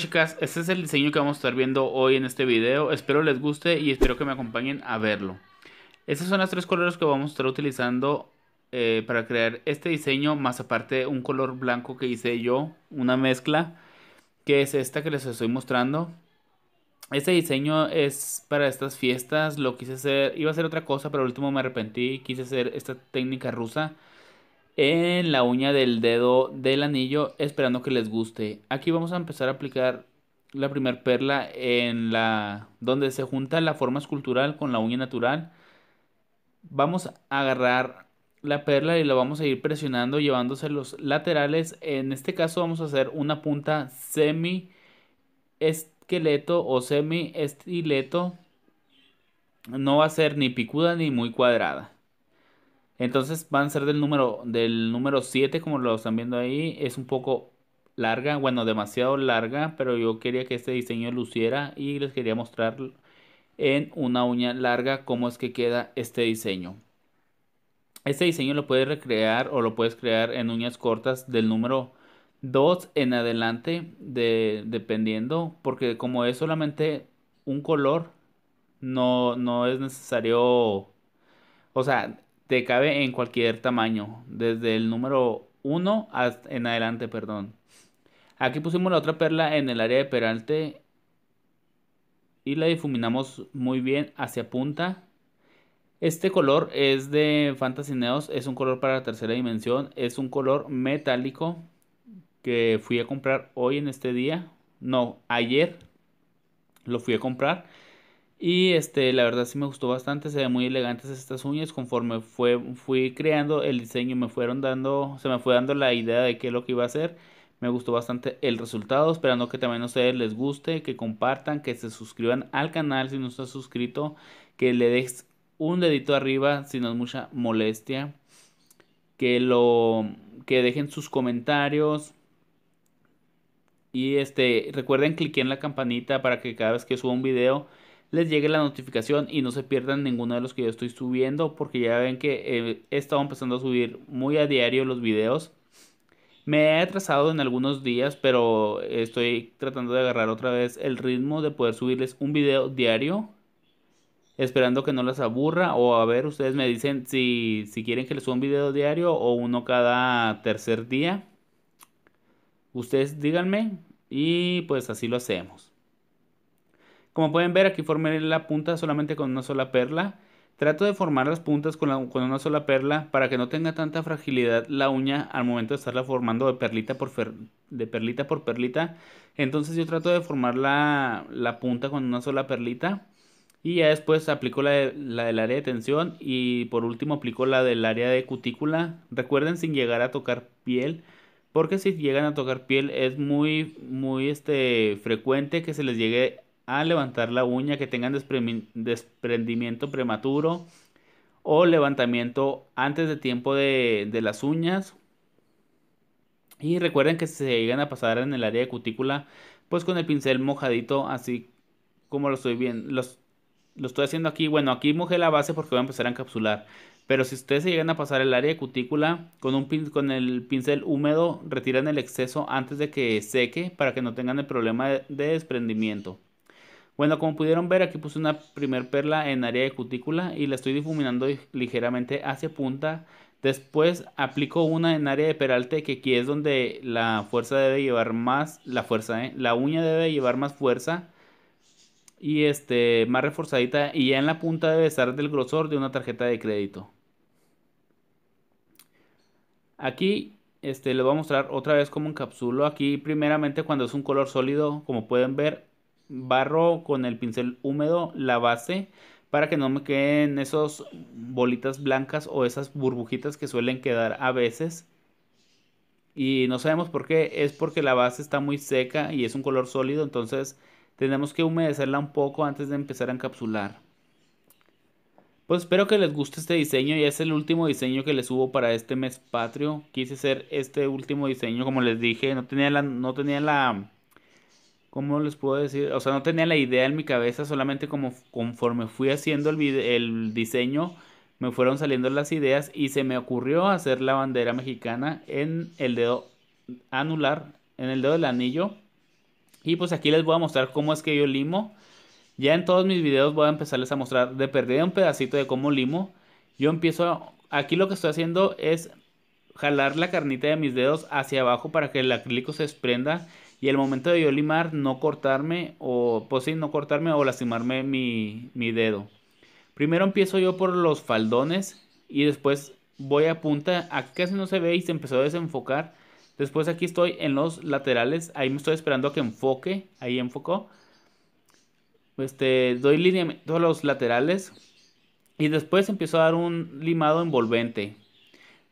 chicas, este es el diseño que vamos a estar viendo hoy en este video. Espero les guste y espero que me acompañen a verlo. Estos son los tres colores que vamos a estar utilizando eh, para crear este diseño. Más aparte un color blanco que hice yo, una mezcla. Que es esta que les estoy mostrando. Este diseño es para estas fiestas. Lo quise hacer, iba a hacer otra cosa, pero al último me arrepentí. Quise hacer esta técnica rusa en la uña del dedo del anillo esperando que les guste. Aquí vamos a empezar a aplicar la primer perla en la donde se junta la forma escultural con la uña natural. Vamos a agarrar la perla y la vamos a ir presionando llevándose los laterales. En este caso vamos a hacer una punta semi esqueleto o semi estileto. No va a ser ni picuda ni muy cuadrada. Entonces van a ser del número del número 7, como lo están viendo ahí. Es un poco larga, bueno, demasiado larga, pero yo quería que este diseño luciera y les quería mostrar en una uña larga cómo es que queda este diseño. Este diseño lo puedes recrear o lo puedes crear en uñas cortas del número 2 en adelante, de, dependiendo, porque como es solamente un color, no, no es necesario, o sea, te cabe en cualquier tamaño, desde el número 1 en adelante, perdón. Aquí pusimos la otra perla en el área de peralte y la difuminamos muy bien hacia punta. Este color es de Fantasy Neos, es un color para la tercera dimensión, es un color metálico que fui a comprar hoy en este día, no, ayer lo fui a comprar y este, la verdad sí me gustó bastante, se ven muy elegantes estas uñas. Conforme fue, fui creando el diseño, me fueron dando, se me fue dando la idea de qué es lo que iba a hacer. Me gustó bastante el resultado, esperando que también ustedes les guste, que compartan, que se suscriban al canal si no estás suscrito, que le dejes un dedito arriba si no es mucha molestia, que lo que dejen sus comentarios, y este, recuerden en la campanita para que cada vez que suba un video les llegue la notificación y no se pierdan ninguno de los que yo estoy subiendo porque ya ven que eh, he estado empezando a subir muy a diario los videos. Me he atrasado en algunos días, pero estoy tratando de agarrar otra vez el ritmo de poder subirles un video diario. Esperando que no las aburra. O a ver, ustedes me dicen si, si quieren que les suba un video diario o uno cada tercer día. Ustedes díganme y pues así lo hacemos. Como pueden ver, aquí formé la punta solamente con una sola perla. Trato de formar las puntas con, una sola perla para que no tenga tanta fragilidad la uña al momento de estarla formando de perlita por, de perlita, por perlita. Entonces yo trato de formar la, punta con una sola perlita. Y ya después aplico la, del área de tensión y por último aplico la del área de cutícula. Recuerden sin llegar a tocar piel, porque si llegan a tocar piel es muy, muy este, frecuente que se les llegue a levantar la uña que tengan desprendimiento prematuro o levantamiento antes de tiempo de, las uñas. Y recuerden que si se llegan a pasar en el área de cutícula, pues con el pincel mojadito, así como lo estoy bien, los, lo estoy haciendo aquí. Bueno, aquí mojé la base porque voy a empezar a encapsular. Pero si ustedes se llegan a pasar el área de cutícula con, un con el pincel húmedo, retiran el exceso antes de que seque para que no tengan el problema de desprendimiento. Bueno, como pudieron ver, aquí puse una primer perla en área de cutícula y la estoy difuminando ligeramente hacia punta. Después aplico una en área de peralte, que aquí es donde la fuerza debe llevar más, la fuerza, ¿eh? la uña debe llevar más fuerza y este, más reforzadita. Y ya en la punta debe estar del grosor de una tarjeta de crédito. Aquí este, les voy a mostrar otra vez cómo encapsulo. Aquí primeramente cuando es un color sólido, como pueden ver, barro con el pincel húmedo la base para que no me queden esas bolitas blancas o esas burbujitas que suelen quedar a veces. Y no sabemos por qué, es porque la base está muy seca y es un color sólido, entonces tenemos que humedecerla un poco antes de empezar a encapsular. Pues espero que les guste este diseño y es el último diseño que les subo para este mes patrio. Quise hacer este último diseño, como les dije, no tenía la, no tenía la ¿cómo les puedo decir? O sea, no tenía la idea en mi cabeza, solamente como conforme fui haciendo el, diseño, me fueron saliendo las ideas y se me ocurrió hacer la bandera mexicana en el dedo anular, en el dedo del anillo. Y pues aquí les voy a mostrar cómo es que yo limo. Ya en todos mis videos voy a empezarles a mostrar de perdida un pedacito de cómo limo. Yo empiezo, aquí lo que estoy haciendo es jalar la carnita de mis dedos hacia abajo para que el acrílico se desprenda y el momento de yo limar, no cortarme o, pues sí, no cortarme o lastimarme mi, mi dedo. Primero empiezo yo por los faldones y después voy a punta. Aquí casi no se ve y se empezó a desenfocar. Después aquí estoy en los laterales. Ahí me estoy esperando a que enfoque. Ahí enfocó. Este, doy línea a los laterales. Y después empiezo a dar un limado envolvente.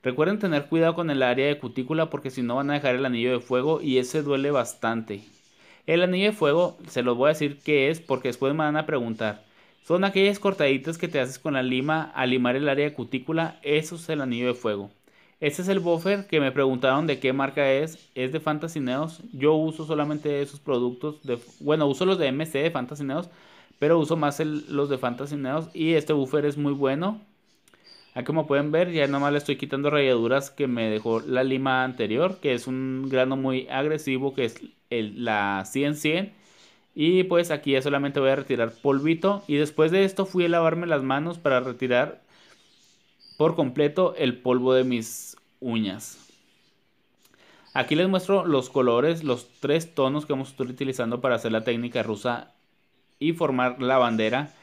Recuerden tener cuidado con el área de cutícula porque si no van a dejar el anillo de fuego y ese duele bastante. El anillo de fuego se los voy a decir qué es porque después me van a preguntar. Son aquellas cortaditas que te haces con la lima al limar el área de cutícula, eso es el anillo de fuego. Este es el buffer que me preguntaron de qué marca es, es de Fantasineos. Yo uso solamente esos productos, de, bueno, uso los de MC de Fantasineos, pero uso más los de Fantasineos y este buffer es muy bueno Aquí ah, como pueden ver ya nomás le estoy quitando rayaduras que me dejó la lima anterior, que es un grano muy agresivo que es la 100-100. Y pues aquí ya solamente voy a retirar polvito y después de esto fui a lavarme las manos para retirar por completo el polvo de mis uñas. Aquí les muestro los colores, los tres tonos que vamos a estar utilizando para hacer la técnica rusa y formar la bandera.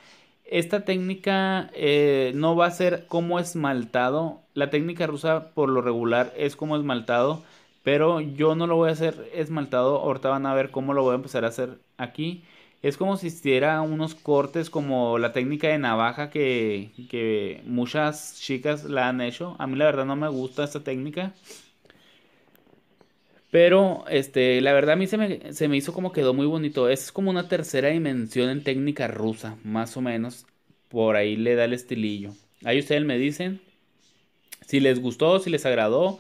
Esta técnica eh, no va a ser como esmaltado. La técnica rusa por lo regular es como esmaltado. Pero yo no lo voy a hacer esmaltado. Ahorita van a ver cómo lo voy a empezar a hacer aquí. Es como si hiciera unos cortes como la técnica de navaja que, que muchas chicas la han hecho. A mí la verdad no me gusta esta técnica. Pero este, la verdad a mí se me, hizo como quedó muy bonito. Es como una tercera dimensión en técnica rusa, más o menos. Por ahí le da el estilillo. Ahí ustedes me dicen si les gustó, si les agradó.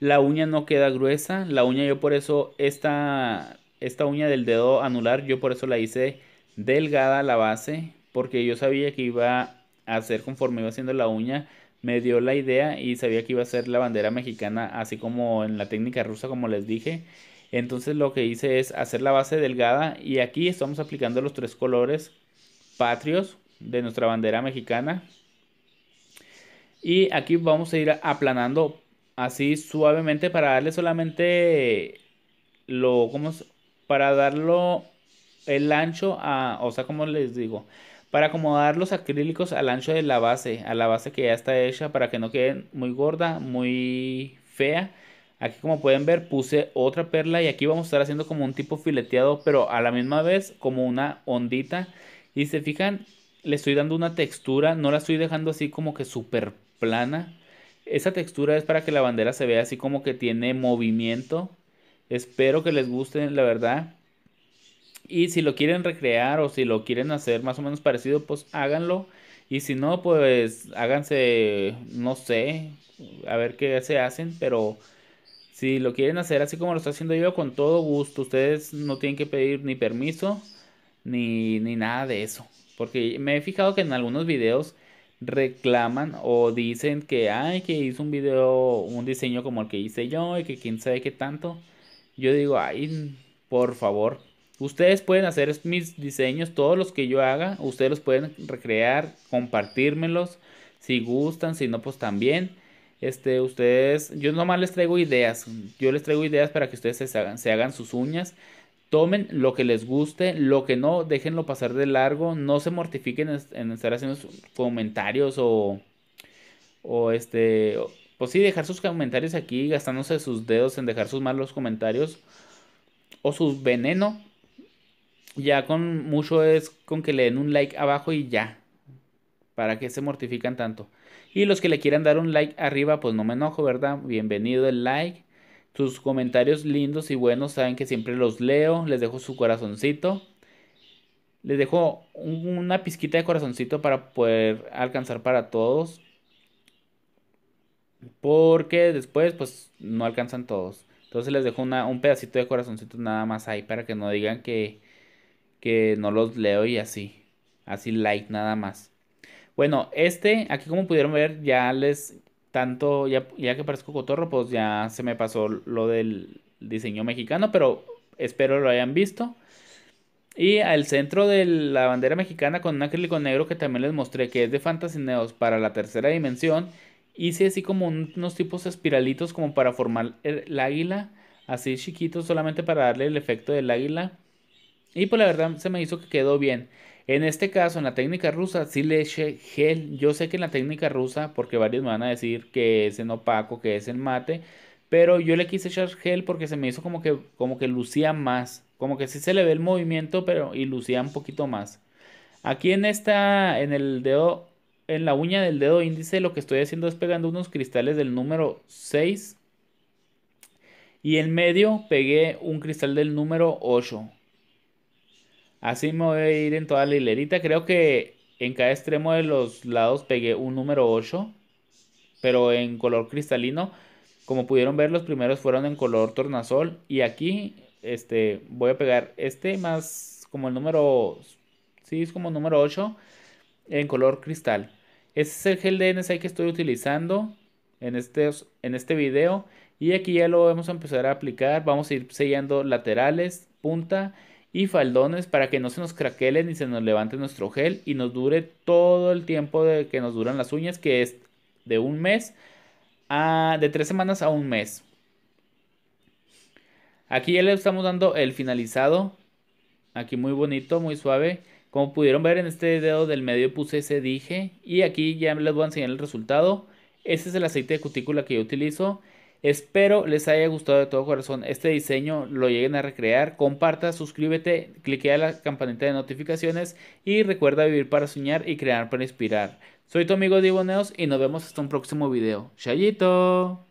La uña no queda gruesa. La uña yo por eso, esta, esta uña del dedo anular, yo por eso la hice delgada a la base. Porque yo sabía que iba a hacer conforme iba haciendo la uña me dio la idea y sabía que iba a ser la bandera mexicana, así como en la técnica rusa, como les dije. Entonces lo que hice es hacer la base delgada y aquí estamos aplicando los tres colores patrios de nuestra bandera mexicana. Y aquí vamos a ir aplanando así suavemente para darle solamente lo, como para darlo el ancho a, o sea, como les digo, para acomodar los acrílicos al ancho de la base, a la base que ya está hecha para que no quede muy gorda, muy fea. Aquí como pueden ver puse otra perla y aquí vamos a estar haciendo como un tipo fileteado, pero a la misma vez como una ondita. Y se fijan, le estoy dando una textura, no la estoy dejando así como que súper plana. Esa textura es para que la bandera se vea así como que tiene movimiento. Espero que les guste, la verdad. Y si lo quieren recrear o si lo quieren hacer más o menos parecido, pues háganlo. Y si no, pues háganse, no sé, a ver qué se hacen, pero si lo quieren hacer así como lo está haciendo yo, con todo gusto, ustedes no tienen que pedir ni permiso ni, ni nada de eso. Porque me he fijado que en algunos videos reclaman o dicen que, ay, que hizo un video, un diseño como el que hice yo y que quién sabe qué tanto. Yo digo, ay, por favor, Ustedes pueden hacer mis diseños, todos los que yo haga, ustedes los pueden recrear, compartírmelos, si gustan, si no, pues también. Este, ustedes, yo nomás les traigo ideas, yo les traigo ideas para que ustedes se hagan, se hagan sus uñas, tomen lo que les guste, lo que no, déjenlo pasar de largo, no se mortifiquen en, estar haciendo comentarios o, o este, pues sí, dejar sus comentarios aquí, gastándose sus dedos en dejar sus malos comentarios o su veneno ya con mucho es con que le den un like abajo y ya. ¿Para que se mortifican tanto? Y los que le quieran dar un like arriba, pues no me enojo, ¿verdad? Bienvenido el like. Sus comentarios lindos y buenos, saben que siempre los leo. Les dejo su corazoncito. Les dejo una pizquita de corazoncito para poder alcanzar para todos. Porque después, pues no alcanzan todos. Entonces les dejo un pedacito de corazoncito nada más ahí para que no digan que, que no los leo y así, así light nada más. Bueno, este, aquí como pudieron ver, ya les, tanto, ya, ya que parezco cotorro, pues ya se me pasó lo del diseño mexicano, pero espero lo hayan visto. Y al centro de la bandera mexicana con un acrílico negro que también les mostré, que es de Neos para la tercera dimensión. Hice así como unos tipos espiralitos como para formar el águila, así chiquitos solamente para darle el efecto del águila. Y pues la verdad se me hizo que quedó bien. En este caso, en la técnica rusa, Si le eché gel. Yo sé que en la técnica rusa, porque varios me van a decir que es en opaco, que es en mate. Pero yo le quise echar gel porque se me hizo como que, como que lucía más. Como que sí se le ve el movimiento, pero y lucía un poquito más. Aquí en esta, en el dedo, en la uña del dedo índice, lo que estoy haciendo es pegando unos cristales del número 6. Y en medio pegué un cristal del número 8. Así me voy a ir en toda la hilerita. Creo que en cada extremo de los lados pegué un número 8, pero en color cristalino. Como pudieron ver, los primeros fueron en color tornasol. Y aquí este, voy a pegar este más como el número... Sí, es como número 8 en color cristal. ese es el gel de NSA que estoy utilizando en este, en este video. Y aquí ya lo vamos a empezar a aplicar. Vamos a ir sellando laterales, punta y faldones para que no se nos craquele ni se nos levante nuestro gel y nos dure todo el tiempo de que nos duran las uñas, que es de un mes a de tres semanas a un mes. Aquí ya le estamos dando el finalizado. Aquí muy bonito, muy suave. Como pudieron ver en este dedo del medio puse ese dije y aquí ya les voy a enseñar el resultado. ese es el aceite de cutícula que yo utilizo. Espero les haya gustado de todo corazón este diseño, lo lleguen a recrear, comparta, suscríbete, clique a la campanita de notificaciones y recuerda vivir para soñar y crear para inspirar. Soy tu amigo Diego y nos vemos hasta un próximo video. ¡Chayito!